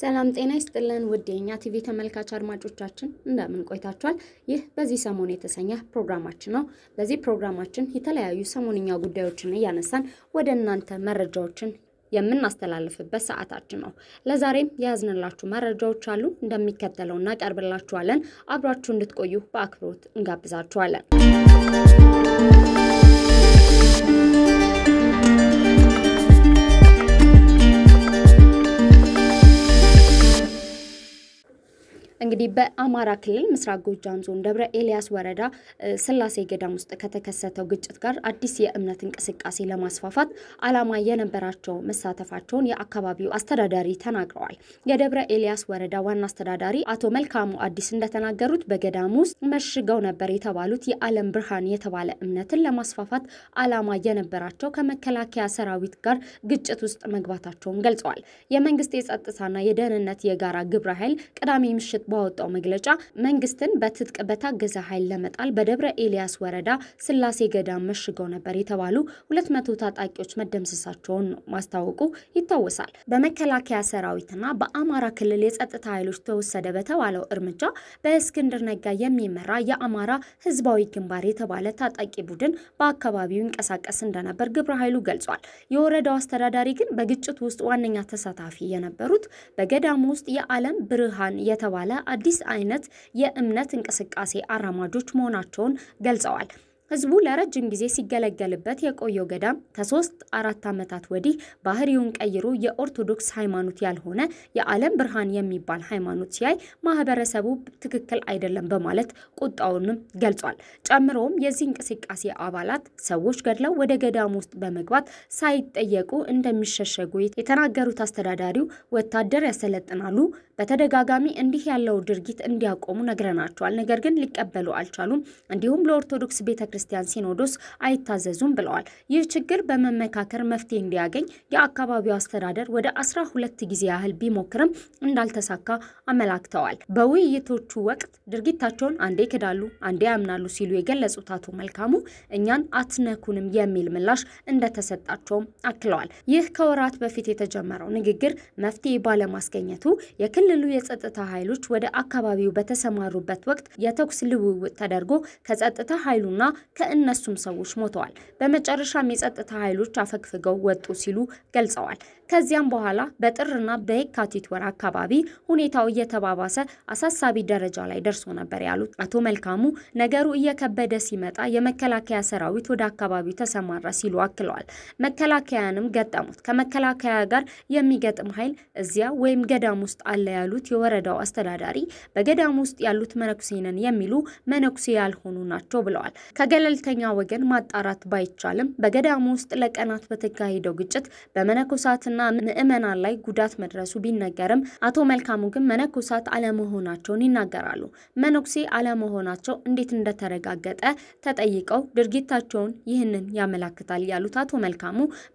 ሰላም ጤና ይስጥልን ውድ የኛ ቲቪ ተመልካች አድማጮቻችን እንደምን ቆይታችኋል? ይህ በዚህ ሰሞን የተሰኘ ፕሮግራማችን ነው። በዚህ ፕሮግራማችን የተለያዩ ሰሞንኛ ጉዳዮችን እያነሳን ወደ እናንተ መረጃዎችን የምናስተላልፍበት ሰዓታችን ነው። ለዛሬም የያዝንላችሁ መረጃዎች አሉ እንደሚከተለው እናቀርብላችኋለን። አብራችሁ እንድትቆዩ በአክብሮት እንጋብዛችኋለን። እንግዲህ በአማራ ክልል ምስራቅ ጎጃም ዞን ደብረ ኤልያስ ወረዳ ስላሴ ገዳም ውስጥ ከተከሰተው ግጭት ጋር አዲስ የእምነት እንቅስቃሴ ለማስፋፋት ዓላማ የነበራቸው መሳተፋቸውን የአካባቢው አስተዳዳሪ ተናግረዋል። የደብረ ኤልያስ ወረዳ ዋና አስተዳዳሪ አቶ መልካሙ አዲስ እንደተናገሩት በገዳሙ ውስጥ መሽገው ነበር የተባሉት የዓለም ብርሃን የተባለ እምነትን ለማስፋፋት ዓላማ የነበራቸው ከመከላከያ ሰራዊት ጋር ግጭት ውስጥ መግባታቸውን ገልጸዋል። የመንግስት የጸጥታና የደህንነት የጋራ ግብረ ኃይል ቅዳሜ ምሽት ባወጣው መግለጫ መንግስትን በትጥቅ በታገዘ ኃይል ለመጣል በደብረ ኤልያስ ወረዳ ስላሴ ገዳም መሽገው ነበር የተባሉ 200 ታጣቂዎች መደምሰሳቸውን ነው ማስታወቁ ይታወሳል። በመከላከያ ሰራዊትና በአማራ ክልል የጸጥታ ኃይሎች ተወሰደ በተባለው እርምጃ በእስክንድር ነጋ የሚመራ የአማራ ህዝባዊ ግንባር የተባለ ታጣቂ ቡድን በአካባቢው ይንቀሳቀስ እንደነበር ግብረ ኃይሉ ገልጿል። የወረዳው አስተዳዳሪ ግን በግጭቱ ውስጥ ዋነኛ ተሳታፊ የነበሩት በገዳሙ ውስጥ የዓለም ብርሃን የተባለ አዲስ አይነት የእምነት እንቅስቃሴ አራማጆች መሆናቸውን ገልጸዋል። ህዝቡ ለረጅም ጊዜ ሲገለገልበት የቆየው ገዳም ከሶስት አራት ዓመታት ወዲህ ባህሪውን ቀይሮ የኦርቶዶክስ ሃይማኖት ያልሆነ የዓለም ብርሃን የሚባል ሃይማኖት ሲያይ ማህበረሰቡ ትክክል አይደለም በማለት ቁጣውንም ገልጿል። ጨምሮም የዚህ እንቅስቃሴ አባላት ሰዎች ገድለው ወደ ገዳም ውስጥ በመግባት ሳይጠየቁ እንደሚሸሸጉ የተናገሩት አስተዳዳሪው ወታደር ያሰለጥናሉ፣ በተደጋጋሚ እንዲህ ያለው ድርጊት እንዲያቆሙ ነግረናቸዋል፣ ነገር ግን ሊቀበሉ አልቻሉም። እንዲሁም ለኦርቶዶክስ ቤተ ክርስቲያን ሲኖዶስ አይታዘዙም ብለዋል። ይህ ችግር በመመካከር መፍትሄ እንዲያገኝ የአካባቢው አስተዳደር ወደ አስራ ሁለት ጊዜ ያህል ቢሞክርም እንዳልተሳካ አመላክተዋል። በውይይቶቹ ወቅት ድርጊታቸውን አንዴ ክዳሉ አንዴ ያምናሉ ሲሉ የገለጹት አቶ መልካሙ እኛን አትነኩንም የሚል ምላሽ እንደተሰጣቸውም አክለዋል። ይህ ከወራት በፊት የተጀመረው ንግግር መፍትሄ ባለማስገኘቱ የክል የክልሉ የጸጥታ ኃይሎች ወደ አካባቢው በተሰማሩበት ወቅት የተኩስ ልውውጥ ተደርጎ ከጸጥታ ኃይሉና ከእነሱም ሰዎች ሞተዋል። በመጨረሻም የጸጥታ ኃይሎች አፈግፍገው ወጡ ሲሉ ገልጸዋል። ከዚያም በኋላ በጥርና በየካቲት ወር አካባቢ ሁኔታው እየተባባሰ አሳሳቢ ደረጃ ላይ ደርሶ ነበር ያሉት አቶ መልካሙ ነገሩ እየከበደ ሲመጣ የመከላከያ ሰራዊት ወደ አካባቢው ተሰማራ ሲሉ አክለዋል። መከላከያንም ገጠሙት። ከመከላከያ ጋር የሚገጥም ኃይል እዚያ ወይም ገዳም ውስጥ አለ ያሉት የወረዳው አስተዳዳሪ በገዳም ውስጥ ያሉት መነኩሴ ነን የሚሉ መነኩሴ ያልሆኑ ናቸው ብለዋል። ከገለልተኛ ወገን ማጣራት ባይቻልም በገዳሙ ውስጥ ለቀናት በተካሄደው ግጭት በመነኮሳትና ምዕመናን ላይ ጉዳት መድረሱ ቢነገርም አቶ መልካሙ ግን መነኮሳት አለመሆናቸውን ይናገራሉ። መነኩሴ አለመሆናቸው እንዴት እንደተረጋገጠ ተጠይቀው ድርጊታቸውን ይህንን ያመላክታል ያሉት አቶ መልካሙ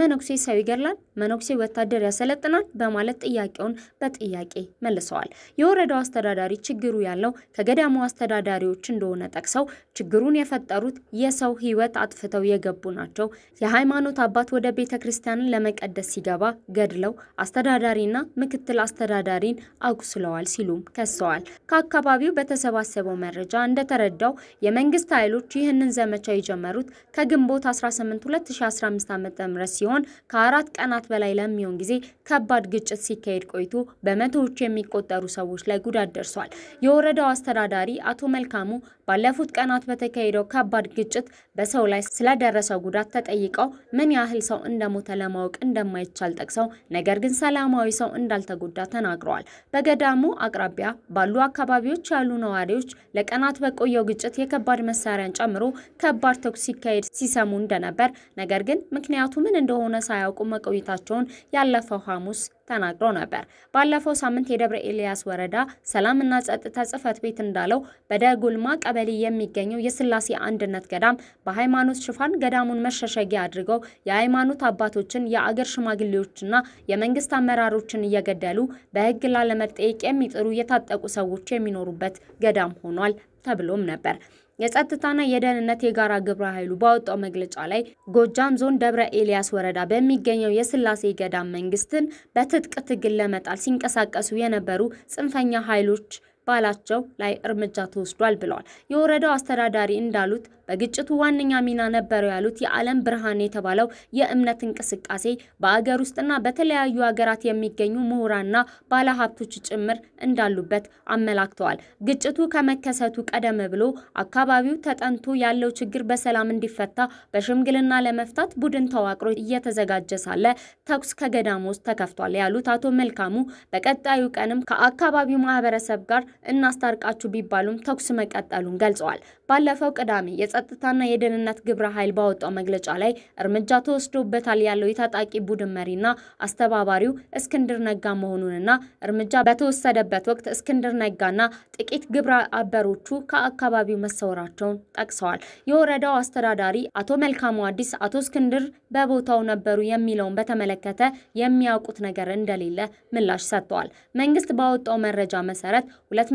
መነኩሴ ሰው ይገድላል፣ መነኩሴ ወታደር ያሰለጥናል በማለት ጥያቄውን በጥያቄ መልሰዋል። የወረዳው አስተዳዳሪ ችግሩ ያለው ከገዳሙ አስተዳዳሪዎች እንደሆነ ጠቅሰው ችግሩን የፈጠሩት የሰው ሕይወት አጥፍተው የገቡ ናቸው። የሃይማኖት አባት ወደ ቤተ ክርስቲያንን ለመቀደስ ሲገባ ገድለው አስተዳዳሪና ምክትል አስተዳዳሪን አቁስለዋል ሲሉም ከሰዋል። ከአካባቢው በተሰባሰበው መረጃ እንደተረዳው የመንግስት ኃይሎች ይህንን ዘመቻ የጀመሩት ከግንቦት 18 2015 ም ሲሆን ከአራት ቀናት በላይ ለሚሆን ጊዜ ከባድ ግጭት ሲካሄድ ቆይቶ በመቶዎች በሚቆጠሩ ሰዎች ላይ ጉዳት ደርሷል። የወረዳው አስተዳዳሪ አቶ መልካሙ ባለፉት ቀናት በተካሄደው ከባድ ግጭት በሰው ላይ ስለደረሰው ጉዳት ተጠይቀው ምን ያህል ሰው እንደሞተ ለማወቅ እንደማይቻል ጠቅሰው ነገር ግን ሰላማዊ ሰው እንዳልተጎዳ ተናግረዋል። በገዳሙ አቅራቢያ ባሉ አካባቢዎች ያሉ ነዋሪዎች ለቀናት በቆየው ግጭት የከባድ መሳሪያን ጨምሮ ከባድ ተኩስ ሲካሄድ ሲሰሙ እንደነበር ነገር ግን ምክንያቱ ምን እንደሆነ ሳያውቁ መቆየታቸውን ያለፈው ሐሙስ ተናግረው ነበር። ባለፈው ሳምንት የደብረ ኤልያስ ወረዳ ሰላምና ጸጥታ ጽህፈት ቤት እንዳለው በደጉልማ ቀበሌ ቀበሌ የሚገኘው የስላሴ አንድነት ገዳም በሃይማኖት ሽፋን ገዳሙን መሸሸጊያ አድርገው የሃይማኖት አባቶችን የአገር ሽማግሌዎችና የመንግስት አመራሮችን እየገደሉ በህግ ላለመጠየቅ የሚጥሩ የታጠቁ ሰዎች የሚኖሩበት ገዳም ሆኗል ተብሎም ነበር። የጸጥታና የደህንነት የጋራ ግብረ ኃይሉ ባወጣው መግለጫ ላይ ጎጃም ዞን ደብረ ኤልያስ ወረዳ በሚገኘው የስላሴ ገዳም መንግስትን በትጥቅ ትግል ለመጣል ሲንቀሳቀሱ የነበሩ ጽንፈኛ ኃይሎች ባላቸው ላይ እርምጃ ተወስዷል ብለዋል። የወረዳው አስተዳዳሪ እንዳሉት በግጭቱ ዋነኛ ሚና ነበረው ያሉት የዓለም ብርሃን የተባለው የእምነት እንቅስቃሴ በአገር ውስጥና በተለያዩ ሀገራት የሚገኙ ምሁራንና ባለሀብቶች ጭምር እንዳሉበት አመላክተዋል። ግጭቱ ከመከሰቱ ቀደም ብሎ አካባቢው ተጠንቶ ያለው ችግር በሰላም እንዲፈታ በሽምግልና ለመፍታት ቡድን ተዋቅሮ እየተዘጋጀ ሳለ ተኩስ ከገዳሙ ውስጥ ተከፍቷል ያሉት አቶ መልካሙ በቀጣዩ ቀንም ከአካባቢው ማህበረሰብ ጋር እናስታርቃችሁ ቢባሉም ተኩስ መቀጠሉን ገልጸዋል። ባለፈው ቅዳሜ የጸጥታና የደህንነት ግብረ ኃይል ባወጣው መግለጫ ላይ እርምጃ ተወስዶበታል ያለው የታጣቂ ቡድን መሪና አስተባባሪው እስክንድር ነጋ መሆኑንና እርምጃ በተወሰደበት ወቅት እስክንድር ነጋና ጥቂት ግብረ አበሮቹ ከአካባቢው መሰወራቸውን ጠቅሰዋል። የወረዳው አስተዳዳሪ አቶ መልካሙ አዲስ አቶ እስክንድር በቦታው ነበሩ የሚለውን በተመለከተ የሚያውቁት ነገር እንደሌለ ምላሽ ሰጥተዋል። መንግስት ባወጣው መረጃ መሰረት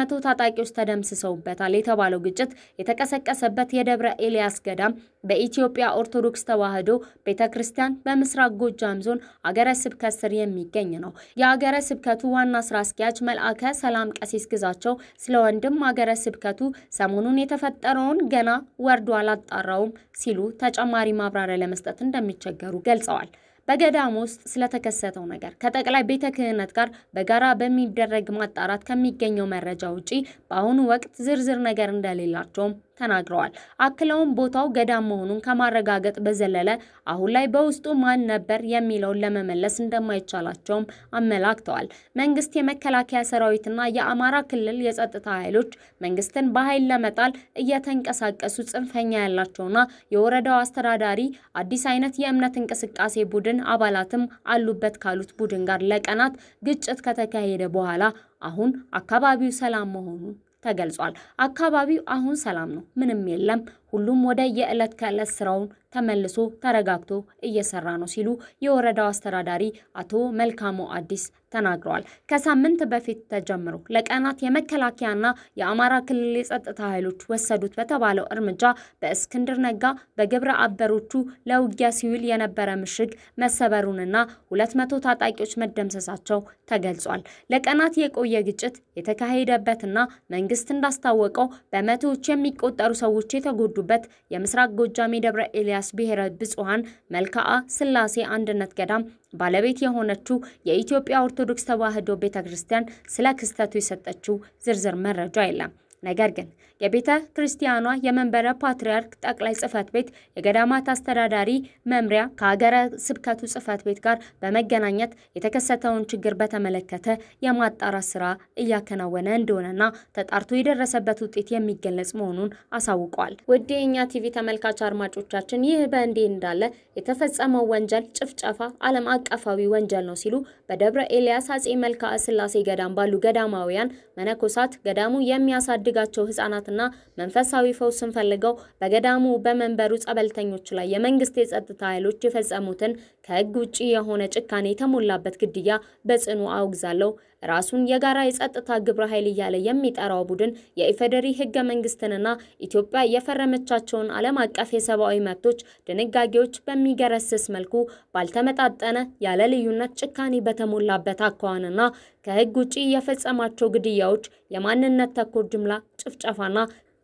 መቶ ታጣቂዎች ተደምስሰውበታል የተባለው ግጭት የተቀሰቀሰበት የደብረ ገብረ ኤልያስ ገዳም በኢትዮጵያ ኦርቶዶክስ ተዋሕዶ ቤተ ክርስቲያን በምስራቅ ጎጃም ዞን አገረ ስብከት ስር የሚገኝ ነው። የአገረ ስብከቱ ዋና ስራ አስኪያጅ መልአከ ሰላም ቀሲስ ግዛቸው ስለ ወንድም አገረ ስብከቱ ሰሞኑን የተፈጠረውን ገና ወርዶ አላጣራውም ሲሉ ተጨማሪ ማብራሪያ ለመስጠት እንደሚቸገሩ ገልጸዋል። በገዳም ውስጥ ስለተከሰተው ነገር ከጠቅላይ ቤተ ክህነት ጋር በጋራ በሚደረግ ማጣራት ከሚገኘው መረጃ ውጪ በአሁኑ ወቅት ዝርዝር ነገር እንደሌላቸውም ተናግረዋል። አክለውም ቦታው ገዳም መሆኑን ከማረጋገጥ በዘለለ አሁን ላይ በውስጡ ማን ነበር የሚለውን ለመመለስ እንደማይቻላቸውም አመላክተዋል። መንግስት የመከላከያ ሰራዊትና የአማራ ክልል የጸጥታ ኃይሎች መንግስትን በኃይል ለመጣል እየተንቀሳቀሱ ጽንፈኛ ያላቸውና የወረዳው አስተዳዳሪ አዲስ አይነት የእምነት እንቅስቃሴ ቡድን አባላትም አሉበት ካሉት ቡድን ጋር ለቀናት ግጭት ከተካሄደ በኋላ አሁን አካባቢው ሰላም መሆኑን ተገልጿል። አካባቢው አሁን ሰላም ነው፣ ምንም የለም ሁሉም ወደ የዕለት ከዕለት ስራውን ተመልሶ ተረጋግቶ እየሰራ ነው ሲሉ የወረዳው አስተዳዳሪ አቶ መልካሙ አዲስ ተናግረዋል። ከሳምንት በፊት ተጀምሮ ለቀናት የመከላከያና የአማራ ክልል የጸጥታ ኃይሎች ወሰዱት በተባለው እርምጃ በእስክንድር ነጋ በግብረ አበሮቹ ለውጊያ ሲውል የነበረ ምሽግ መሰበሩንና 200 ታጣቂዎች መደምሰሳቸው ተገልጿል። ለቀናት የቆየ ግጭት የተካሄደበትና መንግስት እንዳስታወቀው በመቶዎች የሚቆጠሩ ሰዎች የተጎዱ በተረዱበት የምስራቅ ጎጃም የደብረ ኤልያስ ብሔረ ብጹሃን መልካአ ስላሴ አንድነት ገዳም ባለቤት የሆነችው የኢትዮጵያ ኦርቶዶክስ ተዋሕዶ ቤተ ክርስቲያን ስለ ክስተቱ የሰጠችው ዝርዝር መረጃ የለም። ነገር ግን የቤተ ክርስቲያኗ የመንበረ ፓትርያርክ ጠቅላይ ጽህፈት ቤት የገዳማት አስተዳዳሪ መምሪያ ከሀገረ ስብከቱ ጽህፈት ቤት ጋር በመገናኘት የተከሰተውን ችግር በተመለከተ የማጣራት ስራ እያከናወነ እንደሆነና ተጣርቶ የደረሰበት ውጤት የሚገለጽ መሆኑን አሳውቋል። ውድ የኛ ቲቪ ተመልካች አድማጮቻችን፣ ይህ በእንዲህ እንዳለ የተፈጸመው ወንጀል ጭፍጨፋ ዓለም አቀፋዊ ወንጀል ነው ሲሉ በደብረ ኤልያስ አጼ መልክአ ስላሴ ገዳም ባሉ ገዳማውያን መነኮሳት ገዳሙ የሚያሳድ የሚያሳድጋቸው ህጻናትና መንፈሳዊ ፈውስን ፈልገው በገዳሙ በመንበሩ ጸበልተኞች ላይ የመንግስት የጸጥታ ኃይሎች የፈጸሙትን ከህግ ውጭ የሆነ ጭካኔ የተሞላበት ግድያ በጽኑ አውግዛለሁ። ራሱን የጋራ የጸጥታ ግብረ ኃይል እያለ የሚጠራው ቡድን የኢፌዴሪ ህገ መንግስትንና ኢትዮጵያ የፈረመቻቸውን ዓለም አቀፍ የሰብአዊ መብቶች ድንጋጌዎች በሚገረስስ መልኩ ባልተመጣጠነ ያለ ልዩነት ጭካኔ በተሞላበት አኳኋንና ከህግ ውጪ የፈጸማቸው ግድያዎች የማንነት ተኮር ጅምላ ጭፍጨፋና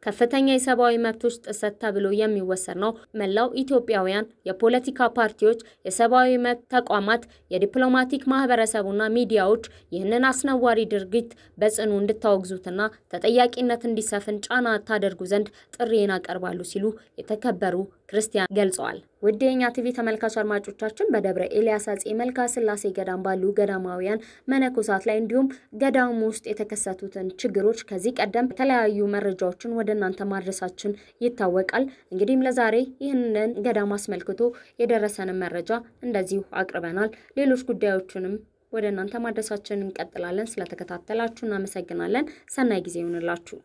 ከፍተኛ የሰብአዊ መብቶች ጥሰት ተብሎ የሚወሰድ ነው። መላው ኢትዮጵያውያን፣ የፖለቲካ ፓርቲዎች፣ የሰብአዊ መብት ተቋማት፣ የዲፕሎማቲክ ማህበረሰቡና ሚዲያዎች ይህንን አስነዋሪ ድርጊት በጽኑ እንድታወግዙትና ተጠያቂነት እንዲሰፍን ጫና ታደርጉ ዘንድ ጥሪዬን አቀርባሉ ሲሉ የተከበሩ ክርስቲያን ገልጸዋል። ውድ የኛ ቲቪ ተመልካች አድማጮቻችን በደብረ ኤልያስ አጼ መልካ ስላሴ ገዳም ባሉ ገዳማውያን መነኮሳት ላይ እንዲሁም ገዳሙ ውስጥ የተከሰቱትን ችግሮች ከዚህ ቀደም የተለያዩ መረጃዎችን ወደ እናንተ ማድረሳችን ይታወቃል። እንግዲህም ለዛሬ ይህንን ገዳም አስመልክቶ የደረሰንን መረጃ እንደዚሁ አቅርበናል። ሌሎች ጉዳዮችንም ወደ እናንተ ማድረሳችን እንቀጥላለን። ስለተከታተላችሁ እናመሰግናለን። ሰናይ ጊዜ ይሆንላችሁ።